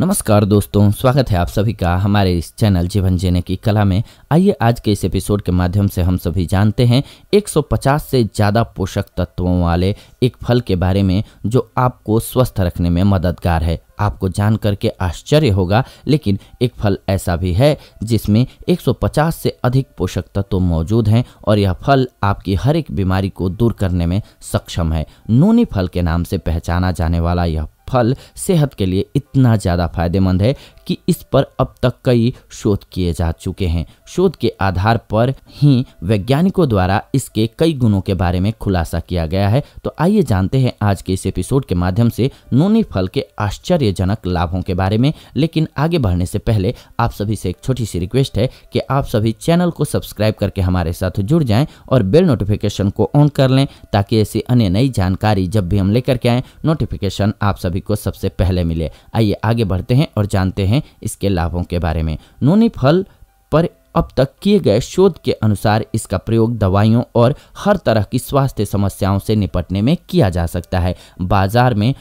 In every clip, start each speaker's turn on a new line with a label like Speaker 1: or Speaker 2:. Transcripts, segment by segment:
Speaker 1: नमस्कार दोस्तों स्वागत है आप सभी का हमारे इस चैनल जीवन जीने की कला में आइए आज के इस एपिसोड के माध्यम से हम सभी जानते हैं 150 से ज़्यादा पोषक तत्वों वाले एक फल के बारे में जो आपको स्वस्थ रखने में मददगार है आपको जान करके आश्चर्य होगा लेकिन एक फल ऐसा भी है जिसमें 150 से अधिक पोषक तत्व तो मौजूद हैं और यह फल आपकी हर एक बीमारी को दूर करने में सक्षम है नूनी फल के नाम से पहचाना जाने वाला यह फल सेहत के लिए इतना ज़्यादा फायदेमंद है कि इस पर अब तक कई शोध किए जा चुके हैं शोध के आधार पर ही वैज्ञानिकों द्वारा इसके कई गुणों के बारे में खुलासा किया गया है तो आइए जानते हैं आज के इस एपिसोड के माध्यम से नोनी फल के आश्चर्यजनक लाभों के बारे में लेकिन आगे बढ़ने से पहले आप सभी से एक छोटी सी रिक्वेस्ट है कि आप सभी चैनल को सब्सक्राइब करके हमारे साथ जुड़ जाएं और बेल नोटिफिकेशन को ऑन कर लें ताकि ऐसी अन्य नई जानकारी जब भी हम लेकर के आएँ नोटिफिकेशन आप सभी सभी को सबसे पहले मिले आइए आगे बढ़ते हैं और जानते हैं इसके लाभों के बारे में नोनी फल पर अब तक किए गए शोध के अनुसार इसका प्रयोग दवाइयों और हर तरह की स्वास्थ्य समस्याओं से निपटने में किया जा सकता है बाजार में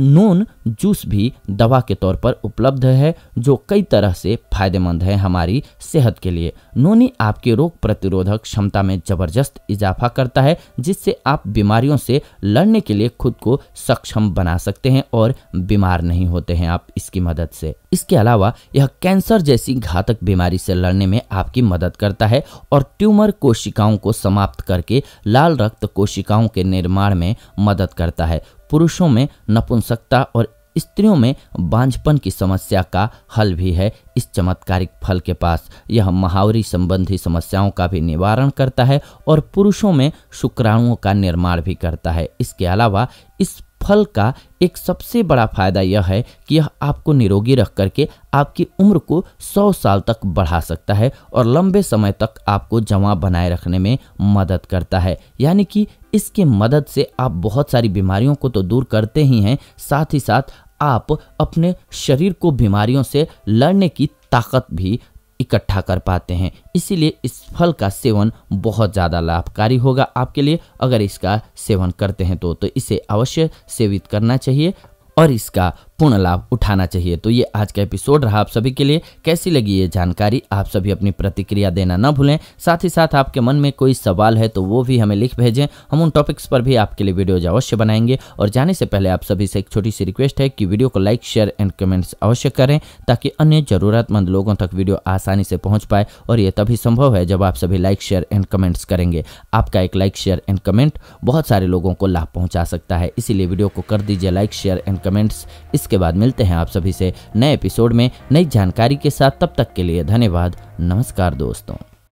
Speaker 1: नून जूस भी दवा के तौर पर उपलब्ध है जो कई तरह से फायदेमंद है हमारी सेहत के लिए नोनी आपके रोग प्रतिरोधक क्षमता में जबरदस्त इजाफा करता है जिससे आप बीमारियों से लड़ने के लिए खुद को सक्षम बना सकते हैं और बीमार नहीं होते हैं आप इसकी मदद से इसके अलावा यह कैंसर जैसी घातक बीमारी से लड़ने में आपकी मदद करता है और ट्यूमर कोशिकाओं को समाप्त करके लाल रक्त कोशिकाओं के निर्माण में मदद करता है पुरुषों में नपुंसकता और स्त्रियों में बांझपन की समस्या का हल भी है इस चमत्कारिक फल के पास यह महावरी संबंधी समस्याओं का भी निवारण करता है और पुरुषों में शुक्राणुओं का निर्माण भी करता है इसके अलावा इस फल का एक सबसे बड़ा फायदा यह है कि यह आपको निरोगी रख करके आपकी उम्र को 100 साल तक बढ़ा सकता है और लंबे समय तक आपको जमा बनाए रखने में मदद करता है यानी कि इसके मदद से आप बहुत सारी बीमारियों को तो दूर करते ही हैं साथ ही साथ आप अपने शरीर को बीमारियों से लड़ने की ताकत भी इकट्ठा कर पाते हैं इसीलिए इस फल का सेवन बहुत ज़्यादा लाभकारी होगा आपके लिए अगर इसका सेवन करते हैं तो, तो इसे अवश्य सेवित करना चाहिए और इसका पूर्ण लाभ उठाना चाहिए तो ये आज का एपिसोड रहा आप सभी के लिए कैसी लगी ये जानकारी आप सभी अपनी प्रतिक्रिया देना न भूलें साथ ही साथ आपके मन में कोई सवाल है तो वो भी हमें लिख भेजें हम उन टॉपिक्स पर भी आपके लिए वीडियोज अवश्य बनाएंगे और जाने से पहले आप सभी से एक छोटी सी रिक्वेस्ट है कि वीडियो को लाइक शेयर एंड कमेंट्स अवश्य करें ताकि अन्य जरूरतमंद लोगों तक वीडियो आसानी से पहुँच पाए और ये तभी संभव है जब आप सभी लाइक शेयर एंड कमेंट्स करेंगे आपका एक लाइक शेयर एंड कमेंट बहुत सारे लोगों को लाभ पहुंचा सकता है इसीलिए वीडियो को कर दीजिए लाइक शेयर एंड कमेंट्स इस इसके बाद मिलते हैं आप सभी से नए एपिसोड में नई जानकारी के साथ तब तक के लिए धन्यवाद नमस्कार दोस्तों